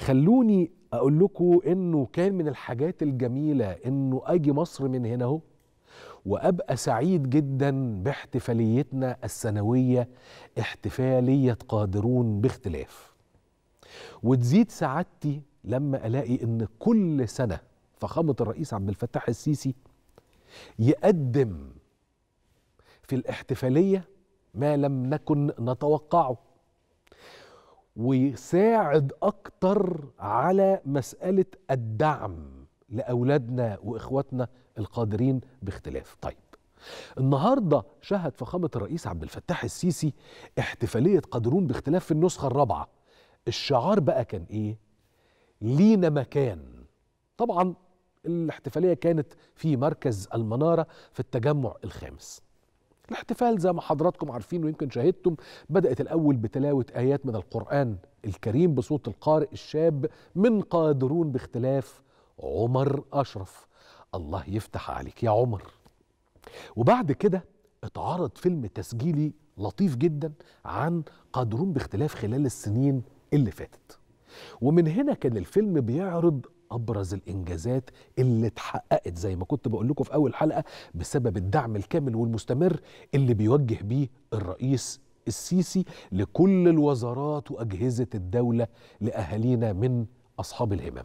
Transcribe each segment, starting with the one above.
خلوني اقول لكم انه كان من الحاجات الجميله انه اجي مصر من هنا اهو وابقى سعيد جدا باحتفاليتنا السنويه احتفاليه قادرون باختلاف وتزيد سعادتي لما الاقي ان كل سنه فخامه الرئيس عبد الفتاح السيسي يقدم في الاحتفاليه ما لم نكن نتوقعه ويساعد اكتر على مساله الدعم لاولادنا واخواتنا القادرين باختلاف طيب النهارده شهد فخامه الرئيس عبد الفتاح السيسي احتفاليه قادرون باختلاف في النسخه الرابعه الشعار بقى كان ايه لينا مكان طبعا الاحتفاليه كانت في مركز المناره في التجمع الخامس الاحتفال زي ما حضراتكم عارفين ويمكن شاهدتم بدأت الأول بتلاوة آيات من القرآن الكريم بصوت القارئ الشاب من قادرون باختلاف عمر أشرف الله يفتح عليك يا عمر وبعد كده اتعرض فيلم تسجيلي لطيف جدا عن قادرون باختلاف خلال السنين اللي فاتت ومن هنا كان الفيلم بيعرض ابرز الانجازات اللي اتحققت زي ما كنت بقول لكم في اول حلقه بسبب الدعم الكامل والمستمر اللي بيوجه بيه الرئيس السيسي لكل الوزارات واجهزه الدوله لاهالينا من اصحاب الهمم.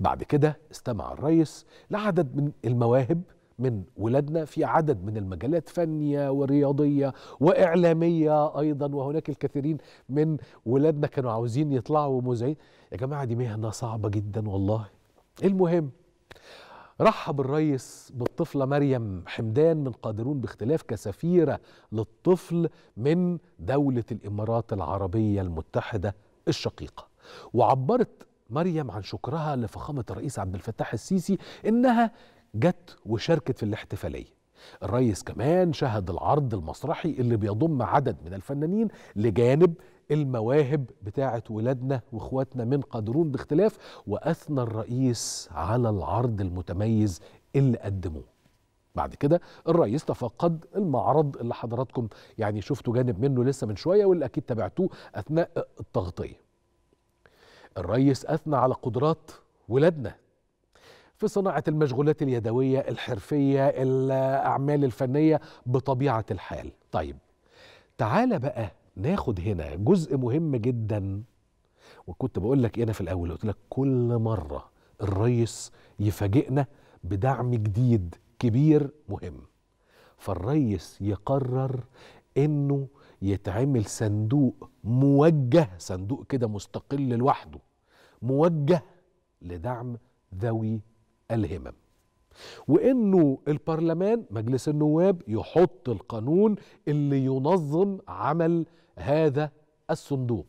بعد كده استمع الرئيس لعدد من المواهب من ولادنا في عدد من المجالات فنية ورياضية وإعلامية أيضا وهناك الكثيرين من ولادنا كانوا عاوزين يطلعوا مذيعين يا جماعة دي مهنة صعبة جدا والله المهم رحب الرئيس بالطفلة مريم حمدان من قادرون باختلاف كسفيرة للطفل من دولة الإمارات العربية المتحدة الشقيقة وعبرت مريم عن شكرها لفخامة الرئيس عبد الفتاح السيسي إنها جت وشاركت في الاحتفاليه الريس كمان شهد العرض المسرحي اللي بيضم عدد من الفنانين لجانب المواهب بتاعة ولادنا واخواتنا من قادرون باختلاف وأثنى الرئيس على العرض المتميز اللي قدموه بعد كده الرئيس تفقد المعرض اللي حضراتكم يعني شفتوا جانب منه لسه من شوية واللي أكيد تابعتوه أثناء التغطية الريس أثنى على قدرات ولادنا في صناعة المشغولات اليدوية الحرفية الأعمال الفنية بطبيعة الحال طيب تعال بقى ناخد هنا جزء مهم جدا وكنت بقول لك انا في الاول قلت لك كل مره الريس يفاجئنا بدعم جديد كبير مهم فالريس يقرر انه يتعمل صندوق موجه صندوق كده مستقل لوحده موجه لدعم ذوي الهمم وانه البرلمان مجلس النواب يحط القانون اللي ينظم عمل هذا الصندوق